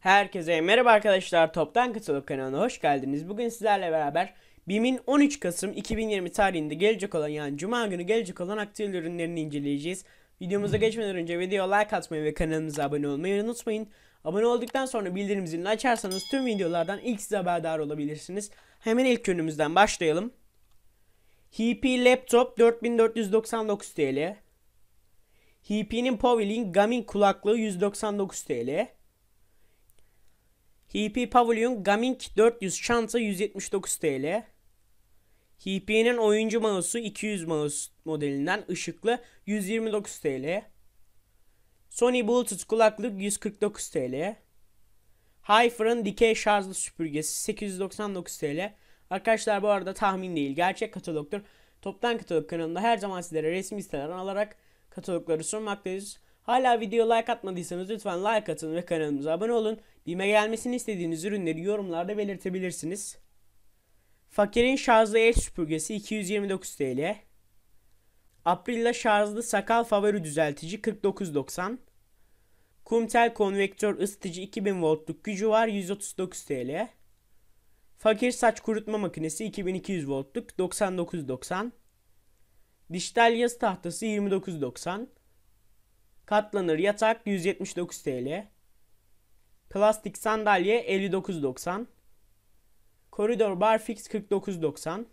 Herkese merhaba arkadaşlar. Toptan Katılık kanalına hoş geldiniz. Bugün sizlerle beraber BİM'in 13 Kasım 2020 tarihinde gelecek olan yani Cuma günü gelecek olan aktüel ürünlerini inceleyeceğiz. Videomuza geçmeden önce videoya like atmayı ve kanalımıza abone olmayı unutmayın. Abone olduktan sonra bildirim zilini açarsanız tüm videolardan ilk size haberdar olabilirsiniz. Hemen ilk ürünümüzden başlayalım. HP Laptop 4499 TL. HP'nin Powilling Gaming kulaklığı 199 TL. HP Pavilion Gaming 400 çanta 179 TL. HP'nin oyuncu mouse'u 200 mouse modelinden ışıklı 129 TL. Sony Bluetooth kulaklık 149 TL. Hyper'ın dikey şarjlı süpürgesi 899 TL. Arkadaşlar bu arada tahmin değil gerçek katalogdur. Toptan Katalog kanalında her zaman sizlere resmi sitelerden alarak katalogları sunmaktayız. Hala videoya like atmadıysanız lütfen like atın ve kanalımıza abone olun. Bime gelmesini istediğiniz ürünleri yorumlarda belirtebilirsiniz. Fakirin şarjlı el süpürgesi 229 TL. Aprilla şarjlı sakal favori düzeltici 49.90. Kumtel konvektör ısıtıcı 2000 voltluk gücü var 139 TL. Fakir saç kurutma makinesi 2200 voltluk 99.90. Dijital yazı tahtası 29.90. Katlanır yatak 179 TL. Plastik sandalye 59.90. Koridor bar fix 49.90.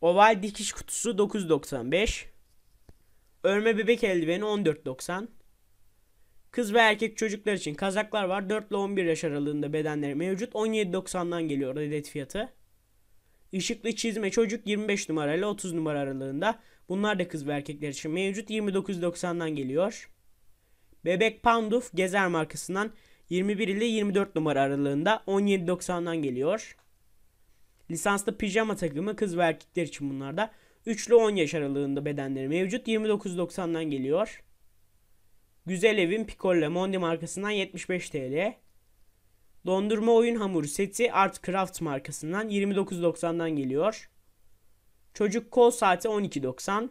Oval dikiş kutusu 9.95. Örme bebek eldiveni 14.90. Kız ve erkek çocuklar için kazaklar var. 4 ile 11 yaş aralığında bedenleri mevcut. 17.90'dan geliyor adet fiyatı. Işıklı çizme çocuk 25 numara ile 30 numara aralığında. Bunlar da kız ve erkekler için mevcut. 29.90'dan geliyor. Bebek Panduf Gezer markasından 21 ile 24 numara aralığında 17.90'dan geliyor. Lisanslı pijama takımı kız ve erkekler için bunlarda. 3 ile 10 yaş aralığında bedenleri mevcut. 29.90'dan geliyor. Güzel Evin Picolle Mondi markasından 75 TL. Dondurma oyun hamuru seti Art Craft markasından 29.90'dan geliyor. Çocuk kol saati 12.90.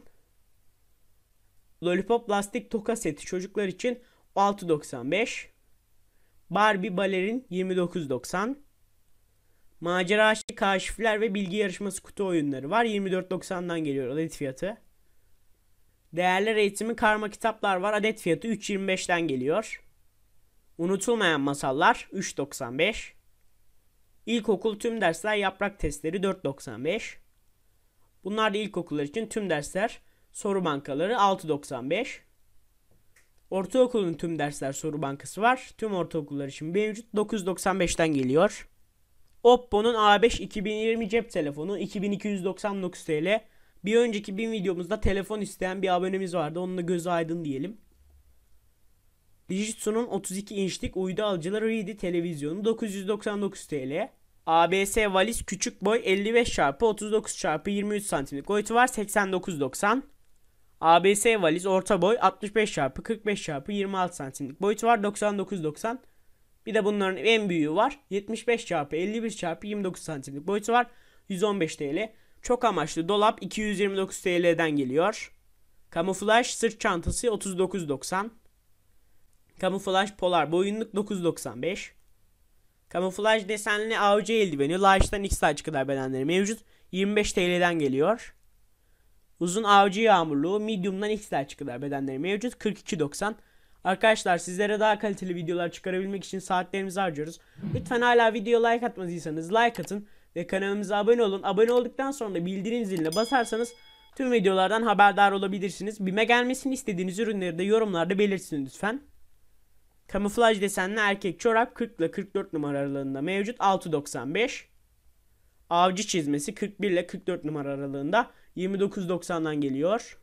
Lollipop lastik toka seti çocuklar için 6.95. Barbie balerin 29.90. Macera aşkı kaşifler ve bilgi yarışması kutu oyunları var. 24.90'dan geliyor adet fiyatı. Değerler eğitimi karma kitaplar var. Adet fiyatı 3.25'ten geliyor. Unutulmayan masallar 3.95. İlkokul tüm dersler yaprak testleri 4.95. Bunlar da ilkokullar için tüm dersler soru bankaları 6.95. Ortaokulun tüm dersler soru bankası var. Tüm ortaokullar için mevcut 9.95'ten geliyor. Oppo'nun A5 2020 cep telefonu 2299 TL. Bir önceki bin videomuzda telefon isteyen bir abonemiz vardı. Onun da gözü aydın diyelim. Fujitsu'nun 32 inçlik uydu alıcılı RD televizyonu 999 TL. ABS valiz küçük boy 55 çarpı 39 çarpı 23 santimlik boyutu var 89.90. ABS valiz orta boy 65 çarpı 45 çarpı 26 santimlik boyutu var 99.90. Bir de bunların en büyüğü var 75 çarpı 51 çarpı 29 santimlik boyutu var 115 TL. Çok amaçlı dolap 229 TL'den geliyor. Kamuflaj sırt çantası 39.90. Kamuflaj polar boyunluk 9.95. Kamuflaj desenli avcı eldiveni large'dan x large kadar bedenleri mevcut. 25 TL'den geliyor. Uzun avcı yağmurluğu medium'dan x large kadar bedenleri mevcut. 42.90. Arkadaşlar sizlere daha kaliteli videolar çıkarabilmek için saatlerimizi harcıyoruz. Lütfen hala video like atmadıysanız like atın ve kanalımıza abone olun. Abone olduktan sonra da bildirim ziline basarsanız tüm videolardan haberdar olabilirsiniz. Bime gelmesini istediğiniz ürünleri de yorumlarda belirtin lütfen. Kamuflaj desenli erkek çorap 40 ile 44 numara aralığında mevcut 6.95. Avcı çizmesi 41 ile 44 numara aralığında 29.90'dan geliyor.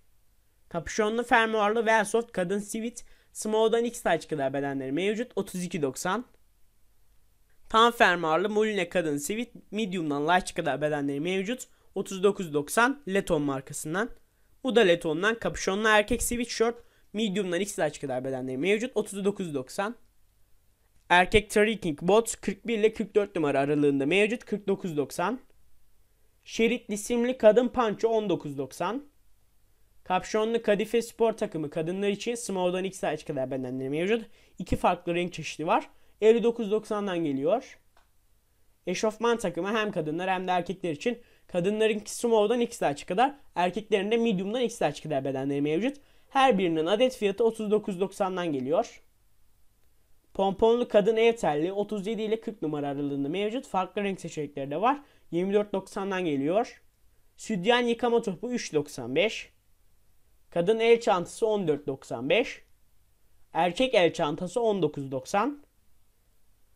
Kapüşonlu fermuarlı Velsoft kadın sivit small'dan X saç kadar bedenleri mevcut 32.90. Tam fermuarlı Moline kadın sivit medium'dan large kadar bedenleri mevcut 39.90 Leton markasından. Bu da Leton'dan kapüşonlu erkek sivit şort Medium'dan XL kadar bedenleri mevcut. 39.90. Erkek Tariking Bot 41 ile 44 numara aralığında mevcut. 49.90. Şeritli simli kadın panço 19.90. Kapşonlu kadife spor takımı kadınlar için Small'dan XL kadar bedenleri mevcut. İki farklı renk çeşidi var. 59.90'dan geliyor. Eşofman takımı hem kadınlar hem de erkekler için. Kadınlarınki small'dan XL kadar, erkeklerin de medium'dan XL kadar bedenleri mevcut. Her birinin adet fiyatı 39.90'dan geliyor. Pomponlu kadın ev telli 37 ile 40 numara aralığında mevcut. Farklı renk seçenekleri de var. 24.90'dan geliyor. Sütyen yıkama topu 3.95. Kadın el çantası 14.95. Erkek el çantası 19.90.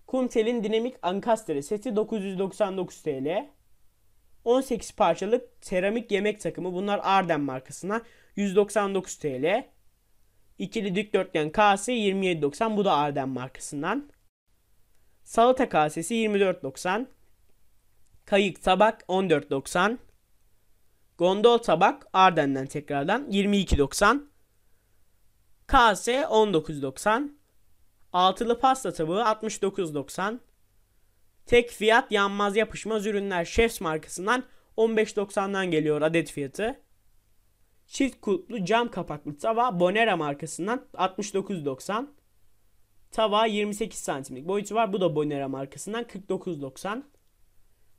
Kumtel'in dinamik ankastre seti 999 TL. 18 parçalık seramik yemek takımı bunlar Arden markasına. 199 TL. İkili dikdörtgen kase 27.90 bu da Arden markasından. Salata kasesi 24.90. Kayık tabak 14.90. Gondol tabak Arden'den tekrardan 22.90. Kase 19.90. Altılı pasta tabağı 69.90. Tek fiyat yanmaz yapışmaz ürünler Chef's markasından 15.90'dan geliyor adet fiyatı. Çift kutlu cam kapaklı tava Bonera markasından 69.90. Tava 28 santimlik boyutu var. Bu da Bonera markasından 49.90.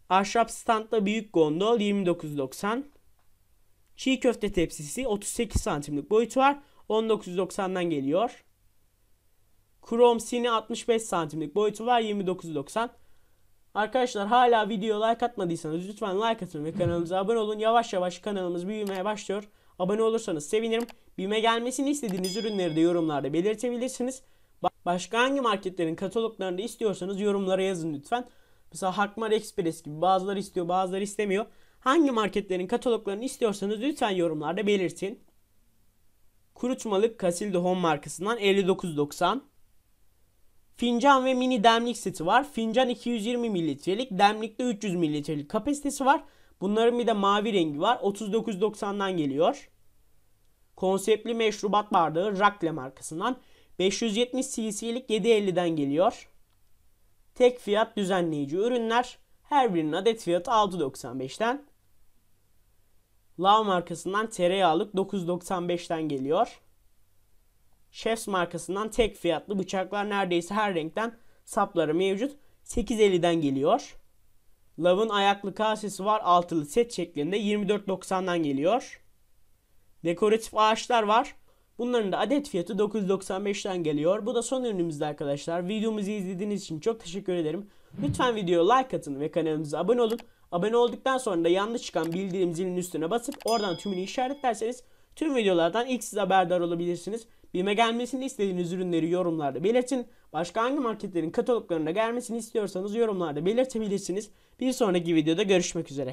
Ahşap standla büyük gondol 29.90. Çiğ köfte tepsisi 38 santimlik boyutu var. 19.90'dan geliyor. Chrome Sini 65 santimlik boyutu var. 29.90. Arkadaşlar hala video like atmadıysanız lütfen like atın ve kanalımıza abone olun. Yavaş yavaş kanalımız büyümeye başlıyor. Abone olursanız sevinirim. BİM'e gelmesini istediğiniz ürünleri de yorumlarda belirtebilirsiniz. Başka hangi marketlerin kataloglarını istiyorsanız yorumlara yazın lütfen. Mesela Hakmar Express gibi bazıları istiyor bazıları istemiyor. Hangi marketlerin kataloglarını istiyorsanız lütfen yorumlarda belirtin. Kurutmalık Casildo Home markasından 59.90. Fincan ve mini demlik seti var. Fincan 220 mililitrelik, demlikte de 300 mililitrelik kapasitesi var. Bunların bir de mavi rengi var. 39.90'dan geliyor konseptli meşrubat bardağı Rakle markasından 570 cc'lik 7.50'den geliyor. Tek fiyat düzenleyici ürünler her birinin adet fiyatı 6.95'ten. Lav markasından tereyağlık 9.95'ten geliyor. Chefs markasından tek fiyatlı bıçaklar neredeyse her renkten sapları mevcut. 8.50'den geliyor. Lav'ın ayaklı kasesi var altılı set şeklinde 24.90'dan geliyor. Dekoratif ağaçlar var. Bunların da adet fiyatı 995'ten geliyor. Bu da son ürünümüzdü arkadaşlar. Videomuzu izlediğiniz için çok teşekkür ederim. Lütfen videoya like atın ve kanalımıza abone olun. Abone olduktan sonra da yanlış çıkan bildirim zilinin üstüne basıp oradan tümünü işaretlerseniz tüm videolardan ilk siz haberdar olabilirsiniz. BİM'e gelmesini istediğiniz ürünleri yorumlarda belirtin. Başka hangi marketlerin kataloglarına gelmesini istiyorsanız yorumlarda belirtebilirsiniz. Bir sonraki videoda görüşmek üzere.